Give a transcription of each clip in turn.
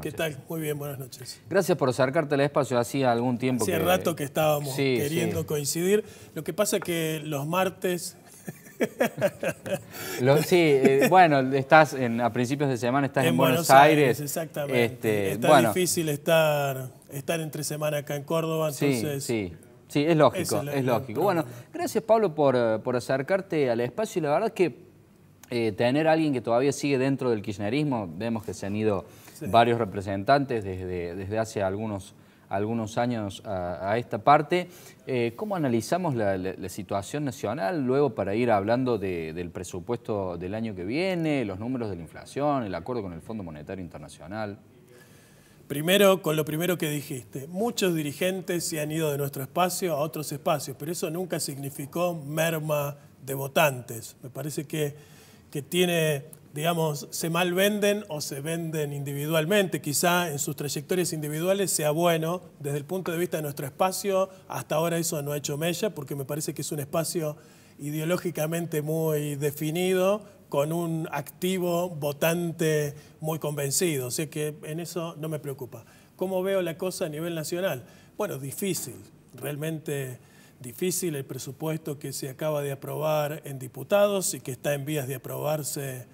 ¿Qué tal? Muy bien, buenas noches. Gracias por acercarte al espacio. Hacía algún tiempo Hace que... rato que estábamos queriendo coincidir. Lo que pasa es que los martes... sí, eh, bueno, estás a principios de semana, estás en, Buenos, Aires. Exactamente. Este, Está difícil estar, estar entre semana acá en Córdoba, entonces... Sí, sí. es lógico, es, lógico. Bueno, gracias Pablo por, eh, por acercarte al espacio y la verdad es que eh, tener a alguien que todavía sigue dentro del kirchnerismo, vemos que se han ido varios representantes desde, desde hace algunos, algunos años a, esta parte. Eh, ¿Cómo analizamos la, situación nacional luego para ir hablando del presupuesto del año que viene, los números de la inflación, el acuerdo con el Fondo Monetario Internacional? Primero, con lo primero que dijiste, muchos dirigentes se han ido de nuestro espacio a otros espacios, pero eso nunca significó merma de votantes. Me parece que, que tiene digamos, se malvenden o se venden individualmente. Quizá en sus trayectorias individuales sea bueno, desde el punto de vista de nuestro espacio, hasta ahora eso no ha hecho mella, porque me parece que es un espacio ideológicamente muy definido, con un activo votante muy convencido. O sea que en eso no me preocupa. ¿Cómo veo la cosa a nivel nacional? Bueno, difícil, realmente difícil el presupuesto que se acaba de aprobar en diputados y que está en vías de aprobarse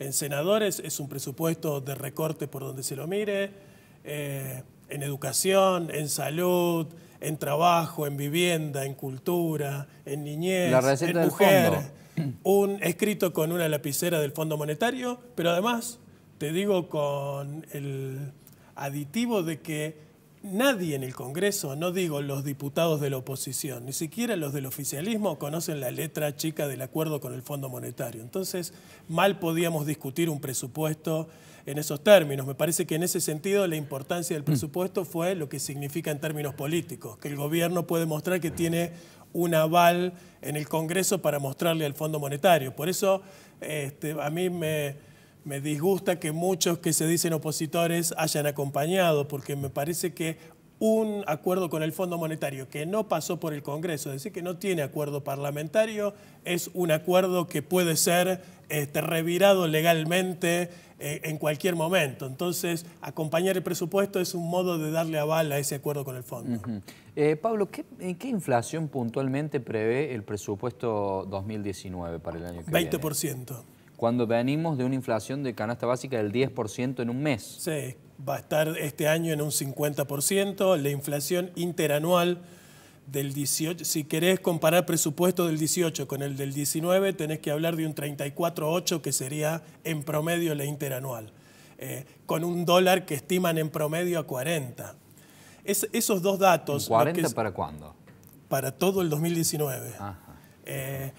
en senadores es un presupuesto de recorte por donde se lo mire, eh, en educación, en salud, en trabajo, en vivienda, en cultura, en niñez, en mujer. Un escrito con una lapicera del Fondo Monetario, pero además, te digo con el aditivo de que Nadie en el Congreso, no digo los diputados de la oposición, ni siquiera los del oficialismo conocen la letra chica del acuerdo con el Fondo Monetario. Entonces, mal podíamos discutir un presupuesto en esos términos. Me parece que en ese sentido la importancia del mm. presupuesto fue lo que significa en términos políticos, que el gobierno puede mostrar que tiene un aval en el Congreso para mostrarle al Fondo Monetario. Por eso, este, a mí me me disgusta que muchos que se dicen opositores hayan acompañado, porque me parece que un acuerdo con el Fondo Monetario que no pasó por el Congreso, es decir, que no tiene acuerdo parlamentario, es un acuerdo que puede ser este, revirado legalmente eh, en cualquier momento. Entonces, acompañar el presupuesto es un modo de darle aval a ese acuerdo con el Fondo. Eh, Pablo, ¿qué, ¿qué, inflación puntualmente prevé el presupuesto 2019 para el año que viene? 20% cuando venimos de una inflación de canasta básica del 10% en un mes. Sí, va a estar este año en un 50%, la inflación interanual del 18, si querés comparar presupuesto del 18 con el del 19, tenés que hablar de un 34,8 que sería en promedio la interanual, eh, con un dólar que estiman en promedio a 40. Es, esos dos datos... ¿40 para cuándo? Para todo el 2019. Ajá. Eh,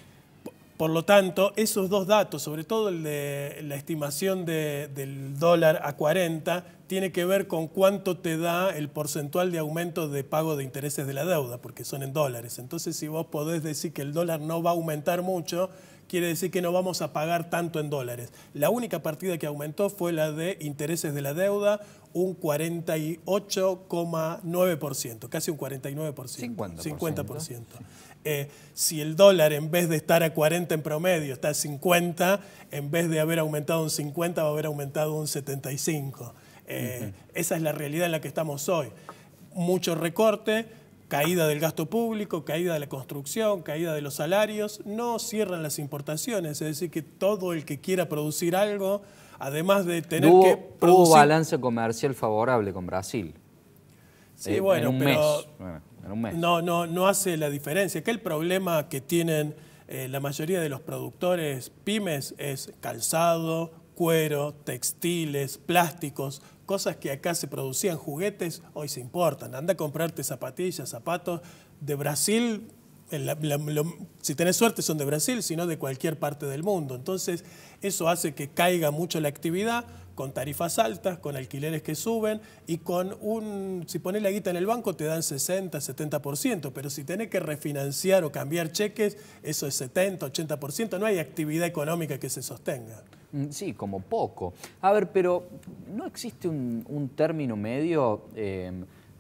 por lo tanto, esos dos datos, sobre todo el de la estimación del dólar a 40, tiene que ver con cuánto te da el porcentual de aumento de pago de intereses de la deuda, porque son en dólares. Entonces, si vos podés decir que el dólar no va a aumentar mucho, quiere decir que no vamos a pagar tanto en dólares. La única partida que aumentó fue la de intereses de la deuda, un 48,9%, casi un 49%. 50%. 50%. Eh, si el dólar en vez de estar a 40 en promedio está a 50, en vez de haber aumentado un 50 va a haber aumentado un 75. Eh, esa es la realidad en la que estamos hoy. Mucho recorte, caída del gasto público, caída de la construcción, caída de los salarios, no cierran las importaciones, es decir, que todo el que quiera producir algo, además de tener que producir... Hubo balance comercial favorable con Brasil. Sí, eh, bueno, pero... No, no, no hace la diferencia. Que el problema que tienen eh, la mayoría de los productores pymes es calzado, cuero, textiles, plásticos, cosas que acá se producían, juguetes, hoy se importan. Anda a comprarte zapatillas, zapatos. De Brasil si tenés suerte son de Brasil, sino de cualquier parte del mundo. Entonces, eso hace que caiga mucho la actividad con tarifas altas, con alquileres que suben y con un, si pones la guita en el banco te dan 60, 70%, pero si tenés que refinanciar o cambiar cheques, eso es 70, 80%, no hay actividad económica que se sostenga. Mm, sí, como poco. A ver, pero ¿no existe un, término medio? Eh,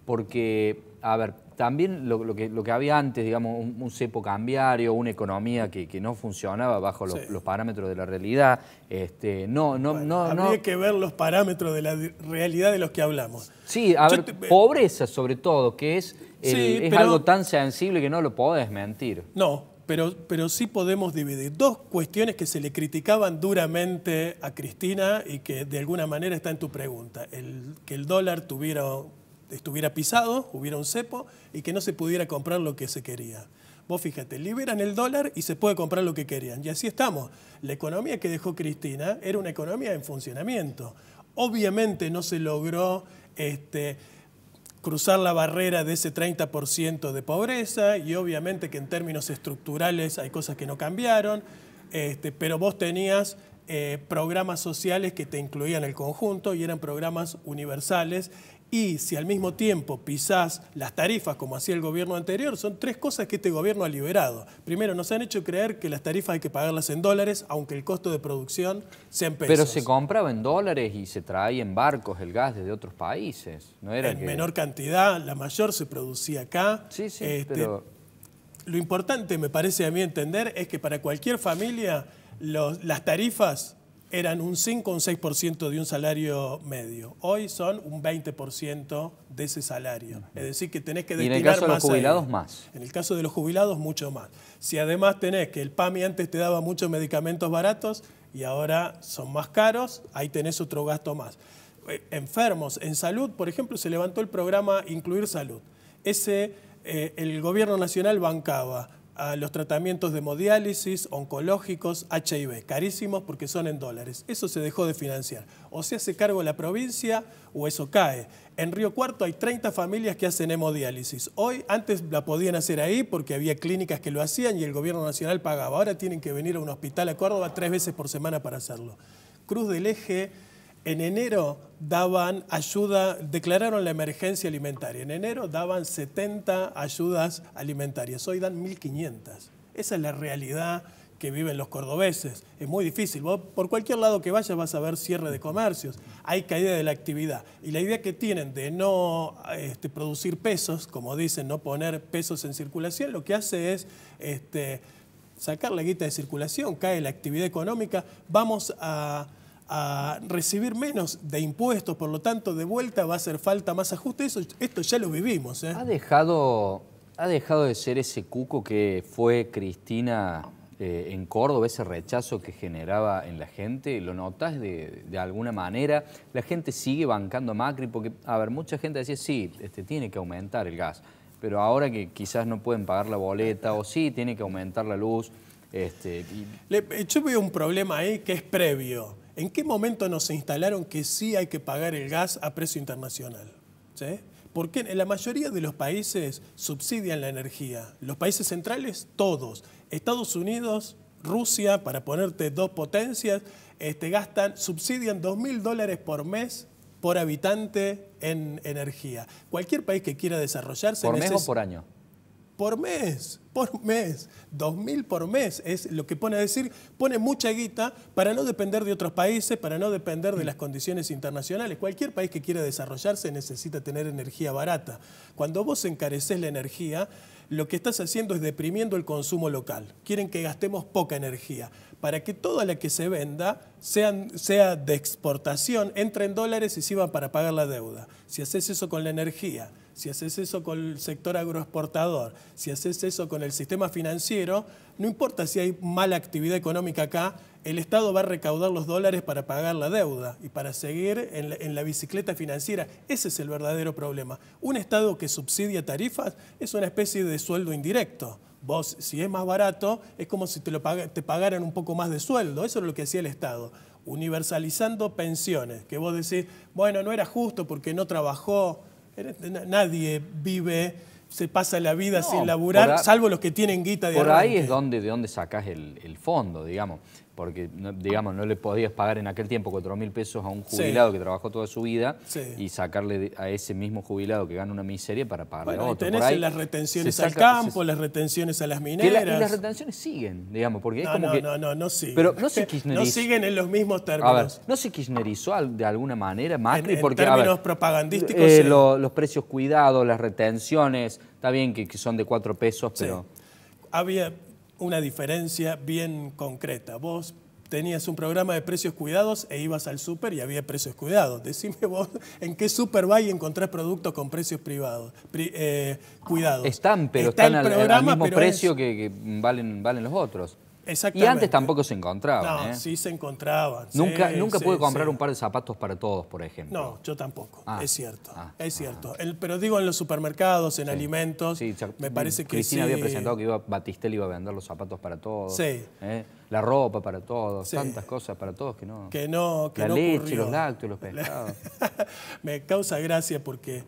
porque a ver, también lo, que, había antes, digamos, un, cepo cambiario, una economía que, no funcionaba bajo los, parámetros de la realidad. Este, no, no, no, habría que ver los parámetros de la realidad de los que hablamos. Sí, a ver, eh, pobreza sobre todo, que es, algo tan sensible que no lo podés mentir. No, pero, pero, sí podemos dividir dos cuestiones que se le criticaban duramente a Cristina y que de alguna manera está en tu pregunta. El, que el dólar tuviera estuviera pisado, hubiera un cepo y que no se pudiera comprar lo que se quería. Vos fíjate, liberan el dólar y se puede comprar lo que querían. Y así estamos. La economía que dejó Cristina era una economía en funcionamiento. Obviamente no se logró este, cruzar la barrera de ese 30% de pobreza y obviamente que en términos estructurales hay cosas que no cambiaron, este, pero vos tenías eh, programas sociales que te incluían el conjunto y eran programas universales. Y si al mismo tiempo pisás las tarifas como hacía el gobierno anterior, son tres cosas que este gobierno ha liberado. Primero, nos han hecho creer que las tarifas hay que pagarlas en dólares, aunque el costo de producción sea en pesos. Pero se compraba en dólares y se traía en barcos el gas desde otros países. No era en menor cantidad, la mayor se producía acá. Sí, sí, este, pero... Lo importante, me parece a mí entender, es que para cualquier familia las tarifas eran un 5 o un 6% de un salario medio. Hoy son un 20% de ese salario. Es decir, que tenés que destinar más. en el caso de los jubilados, más. En el caso de los jubilados, mucho más. Si además tenés que el PAMI antes te daba muchos medicamentos baratos y ahora son más caros, ahí tenés otro gasto más. Eh, enfermos, en salud, por ejemplo, se levantó el programa Incluir Salud. Ese, eh, el gobierno nacional bancaba los tratamientos de hemodiálisis, oncológicos, HIV, carísimos porque son en dólares. Eso se dejó de financiar. O se hace cargo la provincia o eso cae. En Río Cuarto hay 30 familias que hacen hemodiálisis. Hoy, antes la podían hacer ahí porque había clínicas que lo hacían y el gobierno nacional pagaba. Ahora tienen que venir a un hospital a Córdoba tres veces por semana para hacerlo. Cruz del Eje en enero daban ayuda, declararon la emergencia alimentaria. En enero daban 70 ayudas alimentarias, hoy dan 1.500. Esa es la realidad que viven los cordobeses. Es muy difícil. por cualquier lado que vayas vas a ver cierre de comercios. Hay caída de la actividad. Y la idea que tienen de no este, producir pesos, como dicen, no poner pesos en circulación, lo que hace es... Este, sacar la guita de circulación, cae la actividad económica, vamos a a recibir menos de impuestos, por lo tanto, de vuelta va a hacer falta más ajuste. esto ya lo vivimos. ¿eh? Ha, dejado, ha dejado de ser ese cuco que fue Cristina eh, en Córdoba, ese rechazo que generaba en la gente. ¿Lo notas de, alguna manera? La gente sigue bancando a Macri, porque, a ver, mucha gente decía, sí, este, tiene que aumentar el gas, pero ahora que quizás no pueden pagar la boleta, o sí, tiene que aumentar la luz. Este, yo veo un problema ahí que es previo ¿en qué momento nos instalaron que sí hay que pagar el gas a precio internacional? Porque en la mayoría de los países subsidian la energía. Los países centrales, todos. Estados Unidos, Rusia, para ponerte dos potencias, este, gastan, subsidian 2.000 dólares por mes por habitante en energía. Cualquier país que quiera desarrollarse... ¿Por mes o por año? por mes, por mes, dos mil por mes, es lo que pone a decir, pone mucha guita para no depender de otros países, para no depender de las condiciones internacionales. Cualquier país que quiera desarrollarse necesita tener energía barata. Cuando vos encareces la energía, lo que estás haciendo es deprimiendo el consumo local. Quieren que gastemos poca energía para que toda la que se venda sea, sea de exportación, entre en dólares y sirva para pagar la deuda. Si haces eso con la energía, si haces eso con el sector agroexportador, si haces eso con el sistema financiero, no importa si hay mala actividad económica acá, el Estado va a recaudar los dólares para pagar la deuda y para seguir en la, bicicleta financiera. Ese es el verdadero problema. Un Estado que subsidia tarifas es una especie de sueldo indirecto. Vos, si es más barato, es como si te, lo te pagaran un poco más de sueldo. Eso es lo que hacía el Estado. Universalizando pensiones, que vos decís, bueno, no era justo porque no trabajó, Nadie vive, se pasa la vida sin laburar, salvo los que tienen guita de Por ahí es donde, de donde sacas el fondo, digamos porque digamos no le podías pagar en aquel tiempo 4 mil pesos a un jubilado que trabajó toda su vida y sacarle a ese mismo jubilado que gana una miseria para pagarle a otro. Y tenés las retenciones al campo, las retenciones a las mineras. y las retenciones siguen, digamos, porque es como que... No, no, no, siguen. Pero no se kirchnerizó. no siguen en los mismos términos. no se kirchnerizó de alguna manera Macri porque... En términos propagandísticos eh, Los precios cuidados, las retenciones, está bien que, que son de 4 pesos, pero... Había, una diferencia bien concreta. Vos tenías un programa de precios cuidados e ibas al súper y había precios cuidados. Decime vos en qué súper va y encontrás productos con precios privados, eh, cuidados. Están, pero están al, programa, mismo precio que, valen, valen los otros. Y antes tampoco se encontraban. No, ¿eh? sí se encontraban. Nunca, nunca pude comprar un par de zapatos para todos, por ejemplo. No, yo tampoco. Ah, es cierto. Ah, es ah. cierto. pero digo en los supermercados, en alimentos. me parece que Cristina había presentado que iba, Batistel iba a vender los zapatos para todos. Sí. ¿eh? La ropa para todos, tantas cosas para todos que no. Que no, que La no leche, los lácteos, los pescados. me causa gracia porque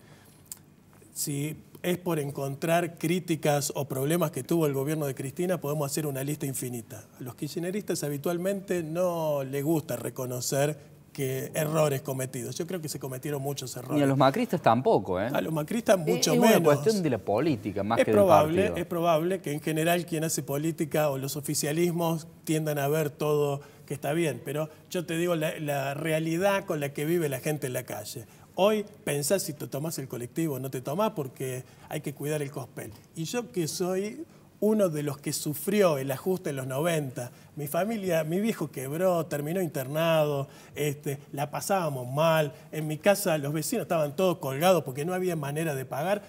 si es por encontrar críticas o problemas que tuvo el gobierno de Cristina, podemos hacer una lista infinita. A los kirchneristas habitualmente no les gusta reconocer que errores cometidos. Yo creo que se cometieron muchos errores. Y a los macristas tampoco, ¿eh? A los macristas eh, mucho menos. Es una cuestión de la política más que probable, partido. Es probable que en general quien hace política o los oficialismos tiendan a ver todo que está bien, pero yo te digo la realidad con la que vive la gente en la calle. Hoy pensás si te tomás el colectivo o no te tomás porque hay que cuidar el cospel. Y yo que soy uno de los que sufrió el ajuste en los 90, mi familia, mi viejo quebró, terminó internado, este, la pasábamos mal, en mi casa los vecinos estaban todos colgados porque no había manera de pagar.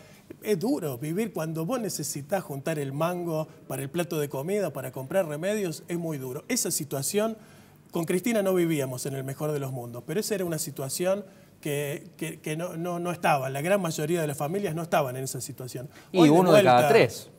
Es duro vivir cuando vos necesitas juntar el mango para el plato de comida, para comprar remedios, es muy duro. Esa situación, con Cristina no vivíamos en el mejor de los mundos, pero esa era una situación que, no, no, estaban, la gran mayoría de las familias no estaban en esa situación. Y uno de, cada tres.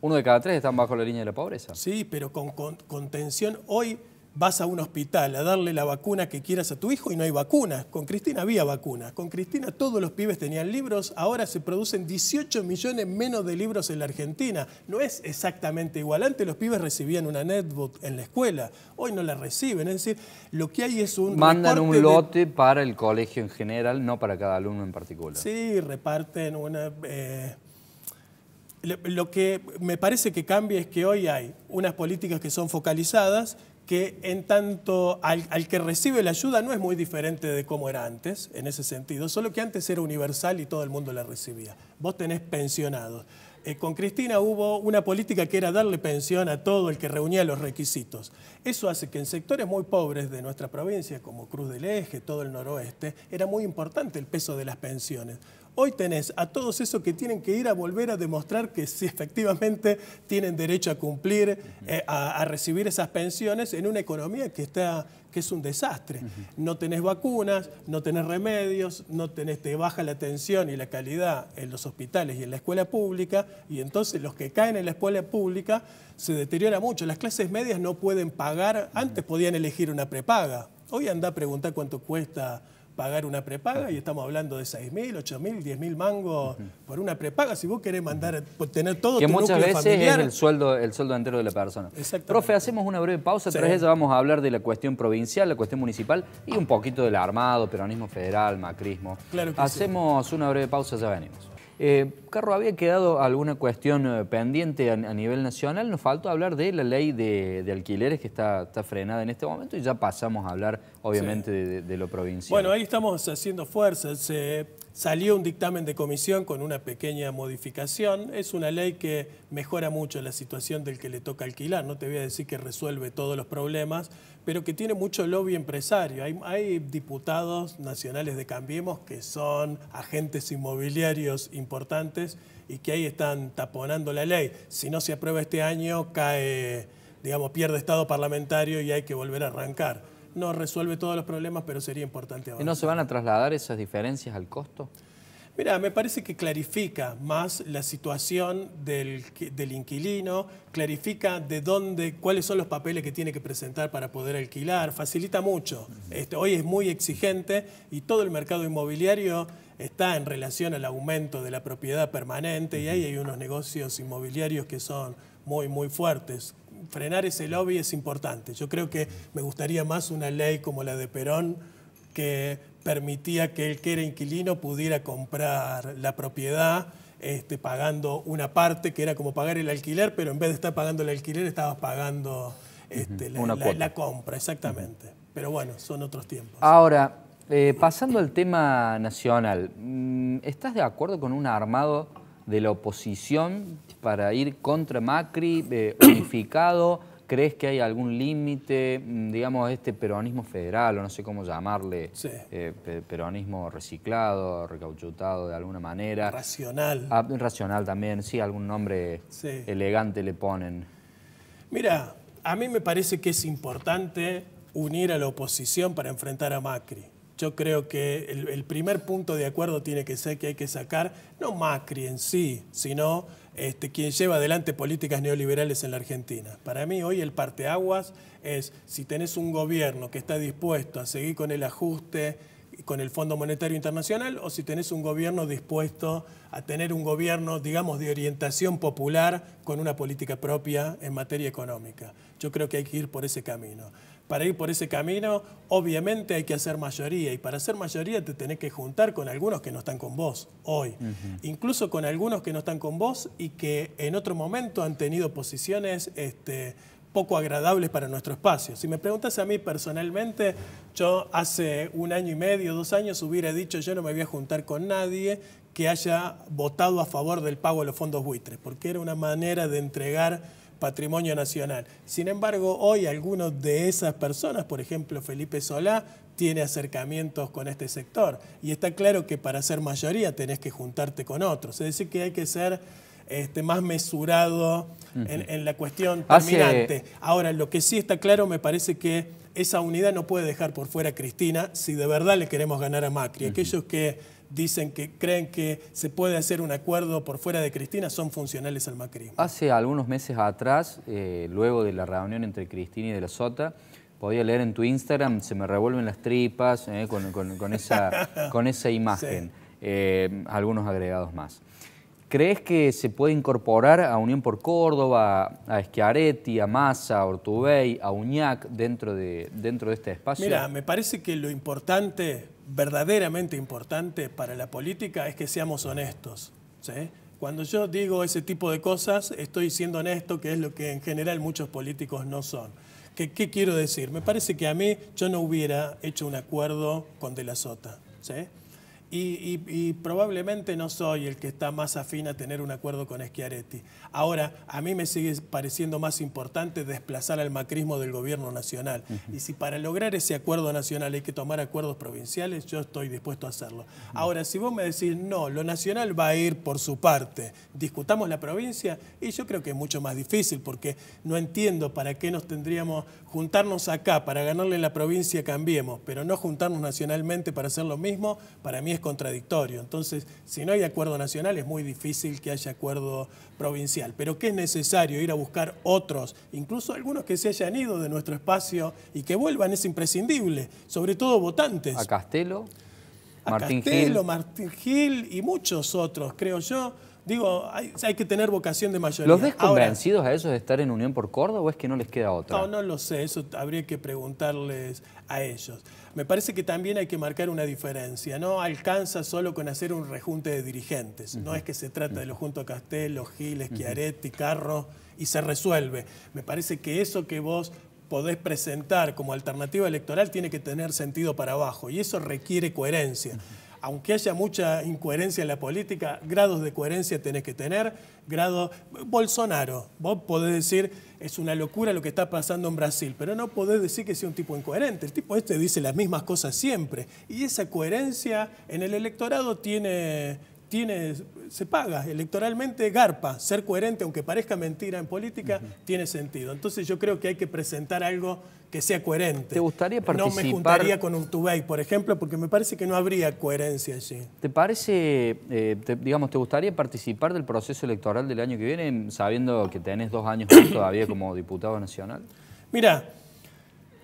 Uno de cada tres están bajo la línea de la pobreza. Sí, pero con, contención con tensión. Hoy vas a un hospital a darle la vacuna que quieras a tu hijo y no hay vacunas. Con Cristina había vacunas. Con Cristina todos los pibes tenían libros. Ahora se producen 18 millones menos de libros en la Argentina. No es exactamente igual. Antes los pibes recibían una netbook en la escuela. Hoy no la reciben. Es decir, lo que hay es un... Mandan un lote para el colegio en general, no para cada alumno en particular. Sí, reparten una... Eh, lo que me parece que cambia es que hoy hay unas políticas que son focalizadas, que en tanto al, que recibe la ayuda no es muy diferente de cómo era antes, en ese sentido, solo que antes era universal y todo el mundo la recibía. Vos tenés pensionados. Eh, con Cristina hubo una política que era darle pensión a todo el que reunía los requisitos. Eso hace que en sectores muy pobres de nuestra provincia, como Cruz del Eje, todo el noroeste, era muy importante el peso de las pensiones. Hoy tenés a todos esos que tienen que ir a volver a demostrar que si efectivamente tienen derecho a cumplir, eh, a, recibir esas pensiones en una economía que está que es un desastre. No tenés vacunas, no tenés remedios, no tenés, te baja la atención y la calidad en los hospitales y en la escuela pública, y entonces los que caen en la escuela pública se deteriora mucho. Las clases medias no pueden pagar, antes podían elegir una prepaga. Hoy anda a preguntar cuánto cuesta pagar una prepaga y estamos hablando de 6.000, 8.000, 10.000 mangos por una prepaga. Si vos querés mandar, tener todo que muchas veces es el sueldo, el sueldo entero de la persona. Profe, hacemos una breve pausa, pero tras ella vamos a hablar de la cuestión provincial, la cuestión municipal y un poquito del armado, peronismo federal, macrismo. hacemos una breve pausa, ya venimos. Eh, Carro, había quedado alguna cuestión eh, pendiente a, nivel nacional. Nos faltó hablar de la ley de, alquileres que está, frenada en este momento y ya pasamos a hablar, obviamente, de, lo provincial. Bueno, ahí estamos haciendo fuerzas. Salió un dictamen de comisión con una pequeña modificación. Es una ley que mejora mucho la situación del que le toca alquilar. No te voy a decir que resuelve todos los problemas, pero que tiene mucho lobby empresario. Hay, hay diputados nacionales de Cambiemos que son agentes inmobiliarios importantes y que ahí están taponando la ley. Si no se aprueba este año, cae, digamos, pierde estado parlamentario y hay que volver a arrancar no resuelve todos los problemas, pero sería importante ¿Y no se van a trasladar esas diferencias al costo? Mira, me parece que clarifica más la situación del, inquilino, clarifica de dónde, cuáles son los papeles que tiene que presentar para poder alquilar, facilita mucho. Este, hoy es muy exigente y todo el mercado inmobiliario está en relación al aumento de la propiedad permanente y ahí hay unos negocios inmobiliarios que son muy, muy fuertes frenar ese lobby es importante. Yo creo que me gustaría más una ley como la de Perón que permitía que el que era inquilino pudiera comprar la propiedad este, pagando una parte, que era como pagar el alquiler, pero en vez de estar pagando el alquiler estabas pagando este, la, compra, exactamente. Pero bueno, son otros tiempos. Ahora, eh, pasando al tema nacional, mm, ¿estás de acuerdo con un armado de la oposición para ir contra Macri, eh, unificado? ¿Crees que hay algún límite, mm, digamos, este peronismo federal, o no sé cómo llamarle, eh, peronismo reciclado, recauchutado de alguna manera? Racional. Ah, racional también, sí, algún nombre elegante le ponen. Mira, a mí me parece que es importante unir a la oposición para enfrentar a Macri. Yo creo que el, primer punto de acuerdo tiene que ser que hay que sacar, no Macri en sí, sino este, quien lleva adelante políticas neoliberales en la Argentina. Para mí hoy el parteaguas es si tenés un gobierno que está dispuesto a seguir con el ajuste, con el Fondo Monetario Internacional o si tenés un gobierno dispuesto a tener un gobierno, digamos, de orientación popular con una política propia en materia económica. Yo creo que hay que ir por ese camino. Para ir por ese camino, obviamente hay que hacer mayoría y para hacer mayoría te tenés que juntar con algunos que no están con vos hoy, incluso con algunos que no están con vos y que en otro momento han tenido posiciones este, poco agradables para nuestro espacio. Si me preguntas a mí personalmente, yo hace un año y medio, dos años, hubiera dicho yo no me voy a juntar con nadie que haya votado a favor del pago de los fondos buitres, porque era una manera de entregar patrimonio nacional. Sin embargo, hoy algunos de esas personas, por ejemplo Felipe Solá, tiene acercamientos con este sector. Y está claro que para ser mayoría tenés que juntarte con otros. Es decir, que hay que ser este, más mesurado en, la cuestión terminante. Ahora, lo que sí está claro, me parece que esa unidad no puede dejar por fuera a Cristina si de verdad le queremos ganar a Macri. Aquellos que dicen que creen que se puede hacer un acuerdo por fuera de Cristina son funcionales al macrismo. Hace algunos meses atrás, eh, luego de la reunión entre Cristina y de la Sota, podía leer en tu Instagram, se me revuelven las tripas eh, con, esa, con, esa, imagen, eh, algunos agregados más. ¿Crees que se puede incorporar a Unión por Córdoba, a Schiaretti, a Massa, a Ortubey, a Uñac dentro de, dentro de este espacio? Mira, me parece que lo importante verdaderamente importante para la política es que seamos honestos. Cuando yo digo ese tipo de cosas, estoy siendo honesto, que es lo que en general muchos políticos no son. ¿Qué, quiero decir? Me parece que a mí yo no hubiera hecho un acuerdo con De la Sota y, probablemente no soy el que está más afín a tener un acuerdo con Schiaretti. Ahora, a mí me sigue pareciendo más importante desplazar al macrismo del gobierno nacional. Y si para lograr ese acuerdo nacional hay que tomar acuerdos provinciales, yo estoy dispuesto a hacerlo. Ahora, si vos me decís, no, lo nacional va a ir por su parte, discutamos la provincia, y yo creo que es mucho más difícil, porque no entiendo para qué nos tendríamos juntarnos acá para ganarle la provincia, cambiemos, pero no juntarnos nacionalmente para hacer lo mismo, para mí es contradictorio. Entonces, si no hay acuerdo nacional, es muy difícil que haya acuerdo provincial. Pero que es necesario ir a buscar otros, incluso algunos que se hayan ido de nuestro espacio y que vuelvan, es imprescindible, sobre todo votantes. A Castelo, a Martín Gil y muchos otros, creo yo. Digo, hay, que tener vocación de mayoría. ¿Los ves a esos de estar en Unión por Córdoba o es que no les queda otra? No, no lo sé, eso habría que preguntarles a ellos. Me parece que también hay que marcar una diferencia, no alcanza solo con hacer un rejunte de dirigentes, no es que se trata de los Junto los Giles, Chiaretti, Carro y se resuelve. Me parece que eso que vos podés presentar como alternativa electoral tiene que tener sentido para abajo y eso requiere coherencia aunque haya mucha incoherencia en la política, grados de coherencia tenés que tener, Grado Bolsonaro, vos podés decir, es una locura lo que está pasando en Brasil, pero no podés decir que sea un tipo incoherente, el tipo este dice las mismas cosas siempre, y esa coherencia en el electorado tiene, se paga, electoralmente garpa, ser coherente, aunque parezca mentira en política, tiene sentido. Entonces yo creo que hay que presentar algo que sea coherente. ¿Te gustaría participar? No me juntaría con un Tubey, por ejemplo, porque me parece que no habría coherencia allí. ¿Te parece, eh, digamos, te gustaría participar del proceso electoral del año que viene, sabiendo que tenés dos años todavía como diputado nacional? Mira,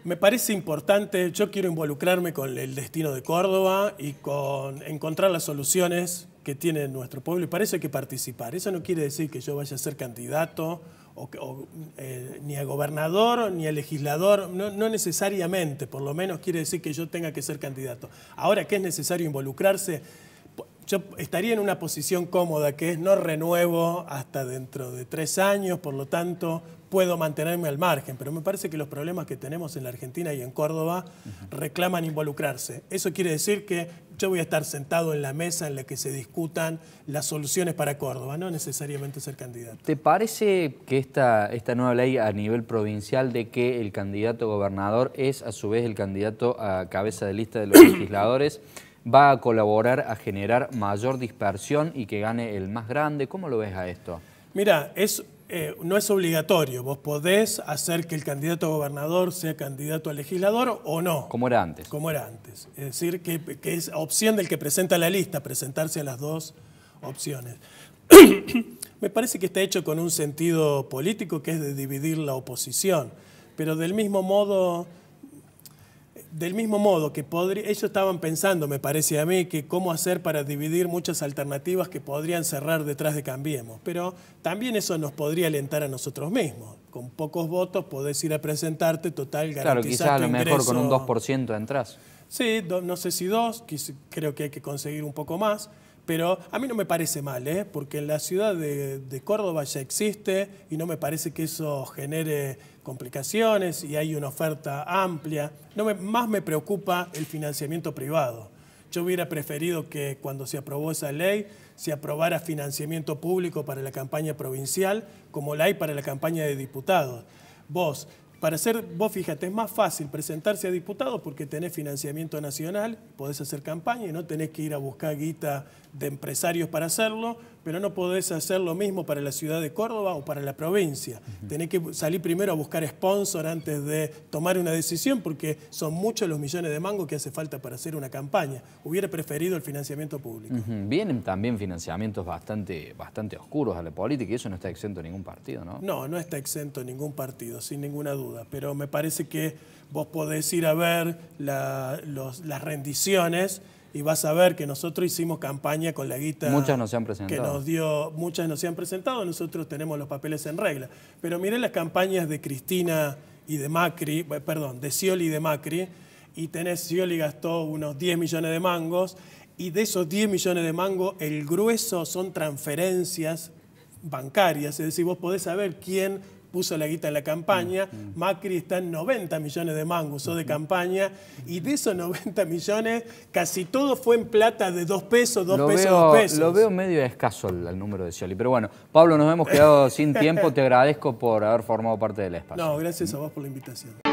me parece importante, yo quiero involucrarme con el destino de Córdoba y con encontrar las soluciones que tiene nuestro pueblo y parece que participar. Eso no quiere decir que yo vaya a ser candidato o, eh, ni a gobernador ni a legislador, no, no, necesariamente, por lo menos quiere decir que yo tenga que ser candidato. Ahora que es necesario involucrarse, yo estaría en una posición cómoda que es no renuevo hasta dentro de tres años, por lo tanto puedo mantenerme al margen, pero me parece que los problemas que tenemos en la Argentina y en Córdoba reclaman involucrarse. Eso quiere decir que yo voy a estar sentado en la mesa en la que se discutan las soluciones para Córdoba, no necesariamente ser candidato. ¿Te parece que esta, esta nueva ley a nivel provincial de que el candidato gobernador es a su vez el candidato a cabeza de lista de los legisladores va a colaborar a generar mayor dispersión y que gane el más grande? ¿Cómo lo ves a esto? Mira, es eh, no es obligatorio. Vos podés hacer que el candidato a gobernador sea candidato a legislador o no. Como era antes. Como era antes. Es decir, que, que es opción del que presenta la lista, presentarse a las dos opciones. Me parece que está hecho con un sentido político que es de dividir la oposición, pero del mismo modo del mismo modo que ellos estaban pensando, me parece a mí, que cómo hacer para dividir muchas alternativas que podrían cerrar detrás de Cambiemos. Pero también eso nos podría alentar a nosotros mismos. Con pocos votos podés ir a presentarte, total, garantizar Claro, quizás a lo mejor con un 2% entras. Sí, no sé si dos, creo que hay que conseguir un poco más. Pero a mí no me parece mal, ¿eh? porque en la ciudad de, Córdoba ya existe y no me parece que eso genere complicaciones y hay una oferta amplia. No más me preocupa el financiamiento privado. Yo hubiera preferido que cuando se aprobó esa ley se aprobara financiamiento público para la campaña provincial como la hay para la campaña de diputados. Vos para ser, vos fíjate, es más fácil presentarse a diputados porque tenés financiamiento nacional, podés hacer campaña y no tenés que ir a buscar guita de empresarios para hacerlo, pero no podés hacer lo mismo para la ciudad de Córdoba o para la provincia. Tenés que salir primero a buscar sponsor antes de tomar una decisión porque son muchos los millones de mangos que hace falta para hacer una campaña. Hubiera preferido el financiamiento público. Vienen también financiamientos bastante, bastante oscuros a la política y eso no está exento ningún partido, ¿no? No, no está exento ningún partido, sin ninguna duda, pero me parece que vos podés ir a ver las rendiciones y vas a ver que nosotros hicimos campaña con la guita. Muchas Que nos dio, muchas no se han presentado, nosotros tenemos los papeles en regla. Pero miren las campañas de Cristina y de Macri, eh, perdón, de Scioli y de Macri, y tenés, Scioli gastó unos 10 millones de mangos, y de esos 10 millones de mangos, el grueso son transferencias bancarias, es decir, vos podés saber quién puso la guita en la campaña, mm, mm. Macri está en 90 millones de mangos, o de mm, campaña, y de esos 90 millones casi todo fue en plata de dos pesos, 2 pesos, dos pesos. Lo veo medio escaso el, número de Scioli, pero bueno, Pablo, nos hemos quedado sin tiempo, te agradezco por haber formado parte del espacio. No, gracias a vos por la invitación.